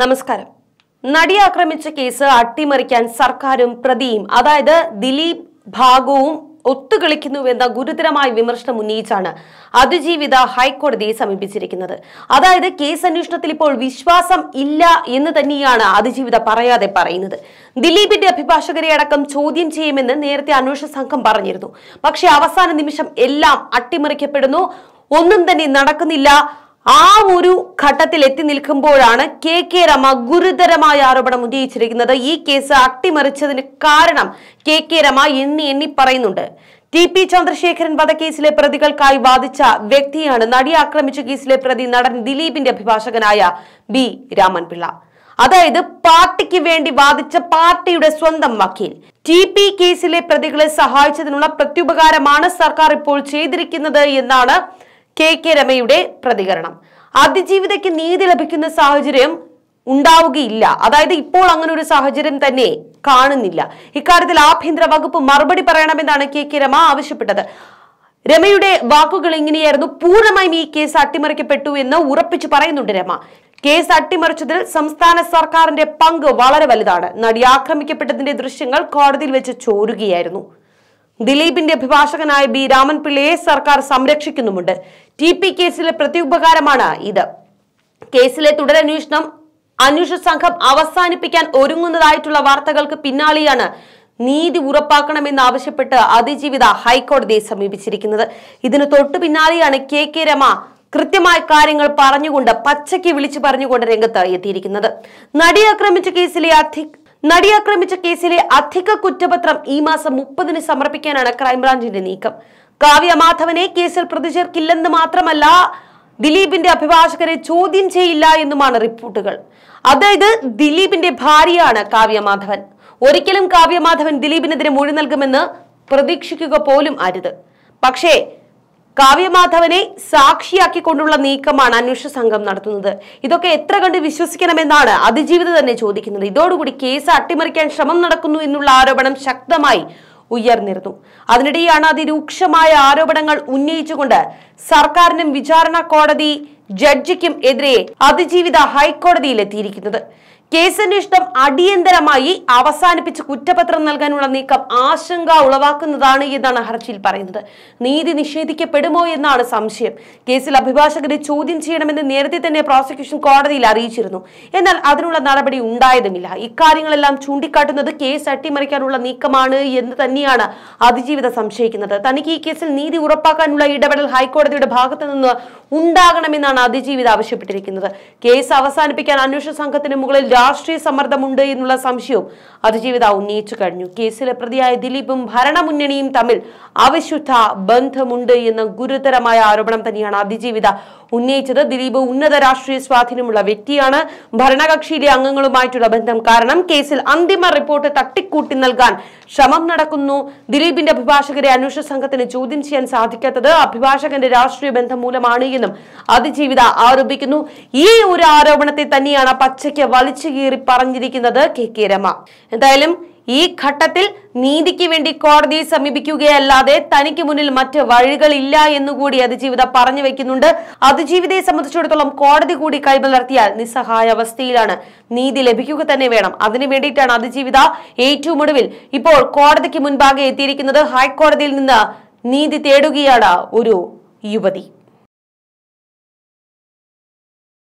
നമസ്കാരം നടിയെ ആക്രമിച്ച കേസ് അട്ടിമറിക്കാൻ സർക്കാരും പ്രതിയും അതായത് ദിലീപ് ഭാഗവും ഒത്തുകളിക്കുന്നുവെന്ന ഗുരുതരമായ വിമർശനം ഉന്നയിച്ചാണ് അതിജീവിത ഹൈക്കോടതിയെ സമീപിച്ചിരിക്കുന്നത് അതായത് കേസ് അന്വേഷണത്തിൽ ഇപ്പോൾ വിശ്വാസം ഇല്ല എന്ന് തന്നെയാണ് അതിജീവിത പറയാതെ പറയുന്നത് ദിലീപിന്റെ അഭിഭാഷകരെ അടക്കം ചോദ്യം ചെയ്യുമെന്ന് നേരത്തെ അന്വേഷണ സംഘം പറഞ്ഞിരുന്നു പക്ഷേ അവസാന നിമിഷം എല്ലാം അട്ടിമറിക്കപ്പെടുന്നു ഒന്നും തന്നെ നടക്കുന്നില്ല ആ ഒരു ഘട്ടത്തിൽ എത്തി നിൽക്കുമ്പോഴാണ് കെ കെ രമ ഗുരുതരമായ ആരോപണം ഉന്നയിച്ചിരിക്കുന്നത് ഈ കേസ് അട്ടിമറിച്ചതിന് കാരണം കെ കെ രമ എണ്ണി എണ്ണി പറയുന്നുണ്ട് ടി പി ചന്ദ്രശേഖരൻ വധക്കേസിലെ പ്രതികൾക്കായി വാദിച്ച വ്യക്തിയാണ് നടി ആക്രമിച്ച കേസിലെ പ്രതി നടൻ ദിലീപിന്റെ അഭിഭാഷകനായ ബി രാമൻപിള്ള അതായത് പാർട്ടിക്ക് വേണ്ടി വാദിച്ച പാർട്ടിയുടെ സ്വന്തം വക്കീൽ ടി പി കേസിലെ പ്രതികളെ സഹായിച്ചതിനുള്ള പ്രത്യുപകാരമാണ് സർക്കാർ ഇപ്പോൾ ചെയ്തിരിക്കുന്നത് എന്നാണ് കെ കെ രമയുടെ പ്രതികരണം അതിജീവിതയ്ക്ക് നീതി ലഭിക്കുന്ന സാഹചര്യം ഉണ്ടാവുകയില്ല അതായത് ഇപ്പോൾ അങ്ങനെ ഒരു സാഹചര്യം തന്നെ കാണുന്നില്ല ഇക്കാര്യത്തിൽ ആഭ്യന്തര വകുപ്പ് മറുപടി പറയണമെന്നാണ് കെ കെ രമ ആവശ്യപ്പെട്ടത് രമയുടെ വാക്കുകൾ ഇങ്ങനെയായിരുന്നു പൂർണ്ണമായും ഈ കേസ് അട്ടിമറിക്കപ്പെട്ടു എന്ന് ഉറപ്പിച്ചു പറയുന്നുണ്ട് രമ കേസ് അട്ടിമറിച്ചതിൽ സംസ്ഥാന സർക്കാരിന്റെ പങ്ക് വളരെ വലുതാണ് നടി ആക്രമിക്കപ്പെട്ടതിന്റെ ദൃശ്യങ്ങൾ കോടതിയിൽ വെച്ച് ചോരുകയായിരുന്നു ദിലീപിന്റെ അഭിഭാഷകനായ ബി രാമൻപിള്ളയെ സർക്കാർ സംരക്ഷിക്കുന്നുമുണ്ട് ടി പി കേസിലെ പ്രത്യുപകാരമാണ് ഇത് കേസിലെ തുടരന്വേഷണം അന്വേഷണ സംഘം അവസാനിപ്പിക്കാൻ ഒരുങ്ങുന്നതായിട്ടുള്ള വാർത്തകൾക്ക് പിന്നാലെയാണ് നീതി ഉറപ്പാക്കണമെന്നാവശ്യപ്പെട്ട് അതിജീവിത ഹൈക്കോടതിയെ സമീപിച്ചിരിക്കുന്നത് ഇതിന് തൊട്ടു പിന്നാലെയാണ് കെ കെ രമ കൃത്യമായ കാര്യങ്ങൾ പറഞ്ഞുകൊണ്ട് പച്ചയ്ക്ക് വിളിച്ചു പറഞ്ഞുകൊണ്ട് രംഗത്ത് എത്തിയിരിക്കുന്നത് നടി ആക്രമിച്ച കേസിലെ അധി നടി ആക്രമിച്ച കേസിലെ അധിക കുറ്റപത്രം ഈ മാസം മുപ്പതിന് സമർപ്പിക്കാനാണ് ക്രൈംബ്രാഞ്ചിന്റെ നീക്കം കാവ്യ മാധവനെ കേസിൽ പ്രതി ചേർക്കില്ലെന്ന് മാത്രമല്ല ദിലീപിന്റെ അഭിഭാഷകരെ ചോദ്യം ചെയ്യില്ല എന്നുമാണ് റിപ്പോർട്ടുകൾ അതായത് ദിലീപിന്റെ ഭാര്യയാണ് കാവ്യ മാധവൻ ഒരിക്കലും കാവ്യ മാധവൻ ദിലീപിനെതിരെ മൊഴി നൽകുമെന്ന് പ്രതീക്ഷിക്കുക പോലും അരുത് പക്ഷേ കാവ്യമാധവനെ സാക്ഷിയാക്കിക്കൊണ്ടുള്ള നീക്കമാണ് അന്വേഷണ സംഘം നടത്തുന്നത് ഇതൊക്കെ എത്ര കണ്ട് വിശ്വസിക്കണമെന്നാണ് അതിജീവിത തന്നെ ചോദിക്കുന്നത് ഇതോടുകൂടി കേസ് അട്ടിമറിക്കാൻ ശ്രമം നടക്കുന്നു എന്നുള്ള ആരോപണം ശക്തമായി ഉയർന്നിരുന്നു അതിനിടെയാണ് അതിരൂക്ഷമായ ആരോപണങ്ങൾ ഉന്നയിച്ചുകൊണ്ട് സർക്കാരിനും വിചാരണ കോടതി ജഡ്ജിക്കും എതിരെ അതിജീവിത ഹൈക്കോടതിയിൽ എത്തിയിരിക്കുന്നത് കേസന്വേഷണം അടിയന്തരമായി അവസാനിപ്പിച്ച് കുറ്റപത്രം നൽകാനുള്ള നീക്കം ആശങ്ക ഉളവാക്കുന്നതാണ് എന്നാണ് ഹർജിയിൽ പറയുന്നത് നീതി നിഷേധിക്കപ്പെടുമോ എന്നാണ് സംശയം കേസിൽ അഭിഭാഷകരെ ചോദ്യം ചെയ്യണമെന്ന് നേരത്തെ തന്നെ പ്രോസിക്യൂഷൻ കോടതിയിൽ അറിയിച്ചിരുന്നു എന്നാൽ അതിനുള്ള നടപടി ഉണ്ടായതുമില്ല ഇക്കാര്യങ്ങളെല്ലാം ചൂണ്ടിക്കാട്ടുന്നത് കേസ് അട്ടിമറിക്കാനുള്ള നീക്കമാണ് എന്ന് തന്നെയാണ് അതിജീവിത സംശയിക്കുന്നത് തനിക്ക് ഈ കേസിൽ നീതി ഉറപ്പാക്കാനുള്ള ഇടപെടൽ ഹൈക്കോടതിയുടെ ഭാഗത്തു നിന്ന് ഉണ്ടാകണമെന്നാണ് അതിജീവിത ആവശ്യപ്പെട്ടിരിക്കുന്നത് കേസ് അവസാനിപ്പിക്കാൻ അന്വേഷണ സംഘത്തിന് മുകളിൽ രാഷ്ട്രീയ സമ്മർദ്ദമുണ്ട് എന്നുള്ള സംശയവും അതിജീവിത ഉന്നയിച്ചു കഴിഞ്ഞു കേസിലെ പ്രതിയായ ദിലീപും ഭരണമുന്നണിയും തമ്മിൽ അവിശുദ്ധ ബന്ധമുണ്ട് എന്ന ഗുരുതരമായ ആരോപണം തന്നെയാണ് അതിജീവിത ഉന്നയിച്ചത് ദിലീപ് ഉന്നത രാഷ്ട്രീയ സ്വാധീനമുള്ള വ്യക്തിയാണ് ഭരണകക്ഷിയിലെ അംഗങ്ങളുമായിട്ടുള്ള ബന്ധം കാരണം കേസിൽ അന്തിമ റിപ്പോർട്ട് തട്ടിക്കൂട്ടി നൽകാൻ ശ്രമം നടക്കുന്നു ദിലീപിന്റെ അഭിഭാഷകരെ അന്വേഷണ സംഘത്തിന് ചോദ്യം ചെയ്യാൻ സാധിക്കാത്തത് അഭിഭാഷകന്റെ രാഷ്ട്രീയ ബന്ധം മൂലമാണ് എന്നും അതിജീവിത ആരോപിക്കുന്നു ഈ ഒരു ആരോപണത്തെ തന്നെയാണ് പച്ചയ്ക്ക് വലിച്ചു കീറി പറഞ്ഞിരിക്കുന്നത് കെ കെ രമ എന്തായാലും ഈ ഘട്ടത്തിൽ നീതിക്ക് വേണ്ടി കോടതിയെ സമീപിക്കുകയല്ലാതെ തനിക്ക് മുന്നിൽ മറ്റ് വഴികളില്ല എന്നുകൂടി അതിജീവിത പറഞ്ഞു വെക്കുന്നുണ്ട് അതിജീവിതയെ സംബന്ധിച്ചിടത്തോളം കോടതി കൂടി കൈമൽ നിസ്സഹായ അവസ്ഥയിലാണ് നീതി ലഭിക്കുക തന്നെ വേണം അതിനു വേണ്ടിയിട്ടാണ് അതിജീവിത ഏറ്റവും ഒടുവിൽ ഇപ്പോൾ കോടതിക്ക് മുൻപാകെ എത്തിയിരിക്കുന്നത് ഹൈക്കോടതിയിൽ നിന്ന് നീതി തേടുകയാണ് ഒരു യുവതി